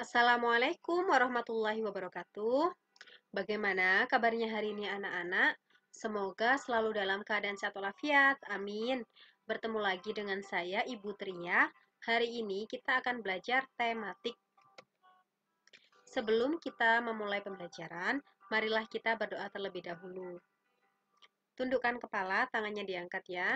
Assalamualaikum warahmatullahi wabarakatuh. Bagaimana kabarnya hari ini anak-anak? Semoga selalu dalam keadaan sehat walafiat. Amin. Bertemu lagi dengan saya Ibu Tria. Hari ini kita akan belajar tematik. Sebelum kita memulai pembelajaran, marilah kita berdoa terlebih dahulu. Tundukkan kepala, tangannya diangkat ya.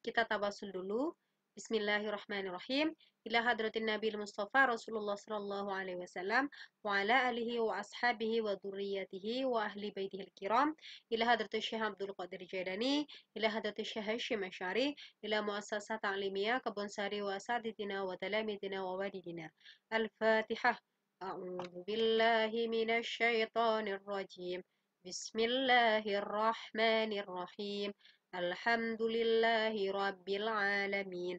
Kita tawasul dulu. بسم الله الرحمن الرحيم إلى حضرة النبي المصطفى رسول الله صلى الله عليه وسلم وعلى آله وأصحابه وذريته وأهل بيته الكرام إلى حضرة الشيخ عبد القادر الجيلاني إلى حضرة الشيخ هشام الشعري إلى مؤسسة تعليمية ساري وأساتذتنا وتلاميذنا ووالدنا الفاتحة أعوذ بالله من الشيطان الرجيم بسم الله الرحمن الرحيم الحمد لله رب العالمين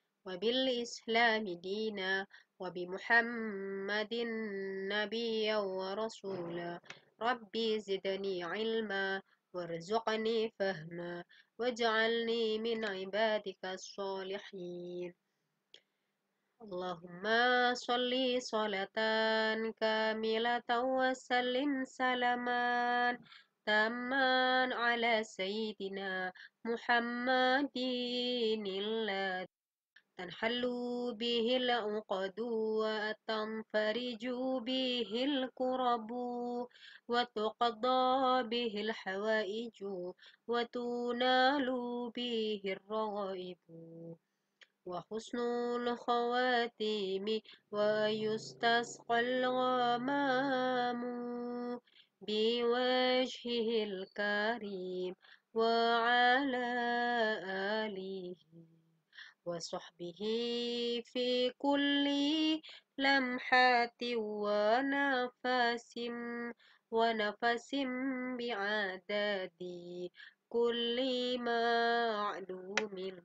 وبالإسلام دينا وبمحمد نبيا ورسولا ربي زدني علما وارزقني فهما واجعلني من عبادك الصالحين اللهم صل صلاة كاملة وسلم سلاما تاما على سيدنا محمد الله تنحل به العقد وتنفرج به الكرب وتقضى به الحوائج وتنال به الرغائب وحسن الخواتيم ويستسقى الغمام بوجهه الكريم وعلى آله وصحبه في كل لمحات ونفس ونفس بعدد كل معلوم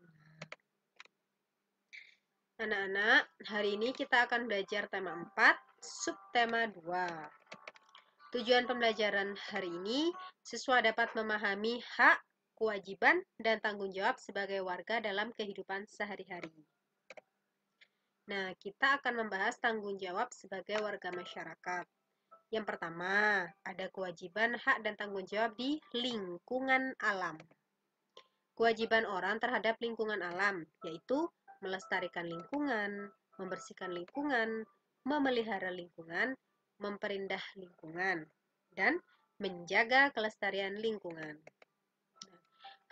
Anak-anak, hari ini kita akan belajar tema 4, subtema 2. Tujuan pembelajaran hari ini, siswa dapat memahami hak kewajiban, dan tanggung jawab sebagai warga dalam kehidupan sehari-hari. Nah, kita akan membahas tanggung jawab sebagai warga masyarakat. Yang pertama, ada kewajiban, hak, dan tanggung jawab di lingkungan alam. Kewajiban orang terhadap lingkungan alam, yaitu melestarikan lingkungan, membersihkan lingkungan, memelihara lingkungan, memperindah lingkungan, dan menjaga kelestarian lingkungan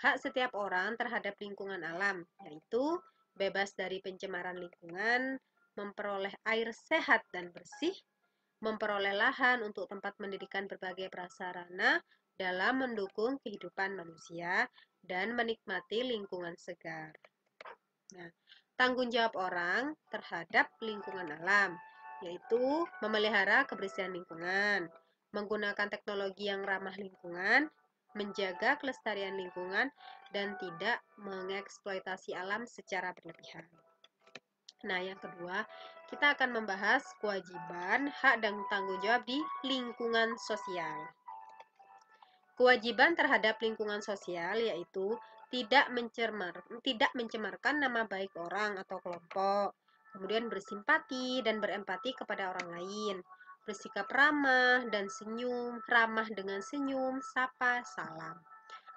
hak setiap orang terhadap lingkungan alam, yaitu bebas dari pencemaran lingkungan, memperoleh air sehat dan bersih, memperoleh lahan untuk tempat mendirikan berbagai prasarana dalam mendukung kehidupan manusia dan menikmati lingkungan segar. Nah, tanggung jawab orang terhadap lingkungan alam, yaitu memelihara kebersihan lingkungan, menggunakan teknologi yang ramah lingkungan, menjaga kelestarian lingkungan, dan tidak mengeksploitasi alam secara berlebihan. Nah, yang kedua, kita akan membahas kewajiban, hak, dan tanggung jawab di lingkungan sosial. Kewajiban terhadap lingkungan sosial yaitu tidak mencermar, tidak mencemarkan nama baik orang atau kelompok, kemudian bersimpati dan berempati kepada orang lain, bersikap ramah dan senyum, ramah dengan senyum, sapa, salam.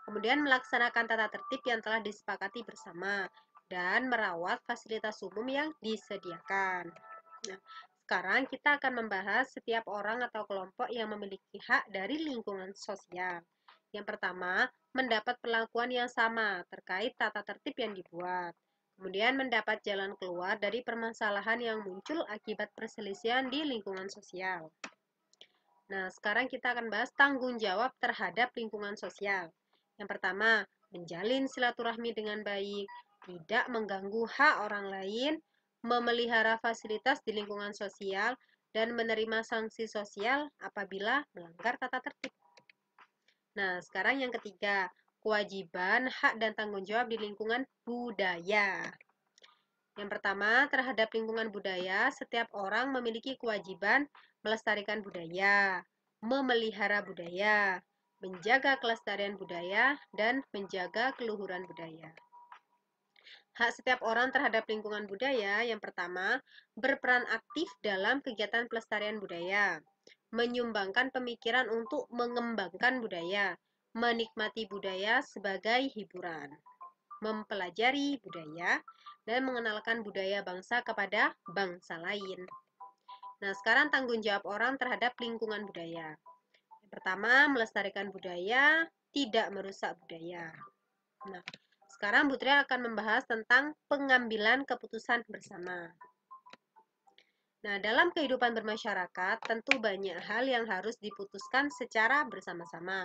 Kemudian melaksanakan tata tertib yang telah disepakati bersama dan merawat fasilitas umum yang disediakan. Nah, sekarang kita akan membahas setiap orang atau kelompok yang memiliki hak dari lingkungan sosial. Yang pertama, mendapat perlakuan yang sama terkait tata tertib yang dibuat kemudian mendapat jalan keluar dari permasalahan yang muncul akibat perselisihan di lingkungan sosial. Nah, sekarang kita akan bahas tanggung jawab terhadap lingkungan sosial. Yang pertama, menjalin silaturahmi dengan baik, tidak mengganggu hak orang lain, memelihara fasilitas di lingkungan sosial, dan menerima sanksi sosial apabila melanggar tata tertib. Nah, sekarang yang ketiga, kewajiban, hak, dan tanggung jawab di lingkungan budaya. Yang pertama, terhadap lingkungan budaya, setiap orang memiliki kewajiban melestarikan budaya, memelihara budaya, menjaga kelestarian budaya, dan menjaga keluhuran budaya. Hak setiap orang terhadap lingkungan budaya yang pertama, berperan aktif dalam kegiatan pelestarian budaya, menyumbangkan pemikiran untuk mengembangkan budaya, menikmati budaya sebagai hiburan, mempelajari budaya, dan mengenalkan budaya bangsa kepada bangsa lain. Nah, sekarang tanggung jawab orang terhadap lingkungan budaya. pertama, melestarikan budaya, tidak merusak budaya. Nah, sekarang putri akan membahas tentang pengambilan keputusan bersama. Nah, dalam kehidupan bermasyarakat, tentu banyak hal yang harus diputuskan secara bersama-sama.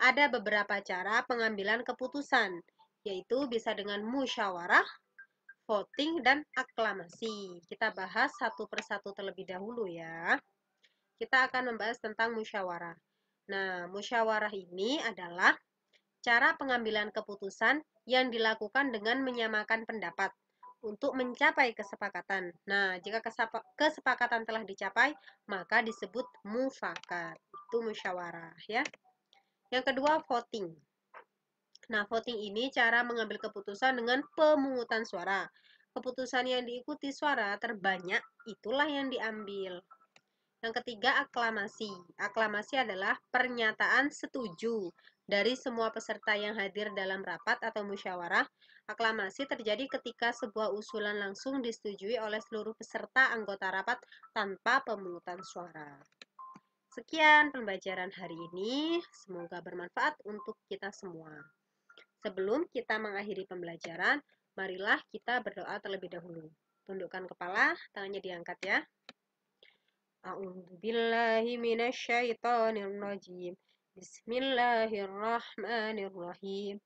Ada beberapa cara pengambilan keputusan, yaitu bisa dengan musyawarah, voting, dan aklamasi. Kita bahas satu persatu terlebih dahulu ya. Kita akan membahas tentang musyawarah. Nah, musyawarah ini adalah cara pengambilan keputusan yang dilakukan dengan menyamakan pendapat untuk mencapai kesepakatan. Nah, jika kesepakatan telah dicapai, maka disebut mufakat. Itu musyawarah ya. Yang kedua, voting. Nah, voting ini cara mengambil keputusan dengan pemungutan suara. Keputusan yang diikuti suara terbanyak itulah yang diambil. Yang ketiga, aklamasi. Aklamasi adalah pernyataan setuju dari semua peserta yang hadir dalam rapat atau musyawarah. Aklamasi terjadi ketika sebuah usulan langsung disetujui oleh seluruh peserta anggota rapat tanpa pemungutan suara. Sekian pembelajaran hari ini, semoga bermanfaat untuk kita semua. Sebelum kita mengakhiri pembelajaran, marilah kita berdoa terlebih dahulu. Tundukkan kepala, tangannya diangkat ya. A'udzubillahiminasyaitonirrojim. Bismillahirrahmanirrahim.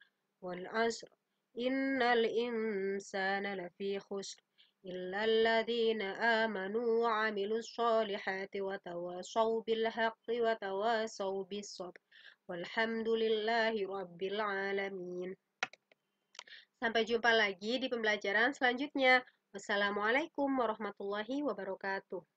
Wal asr. Innal insana lafi khusr. إلا الذين آمنوا وعملوا الصالحات وتواصوا بالحق وتواصوا بالصبر والحمد لله رب العالمين Sampai jumpa lagi di pembelajaran selanjutnya. Wassalamualaikum warahmatullahi wabarakatuh.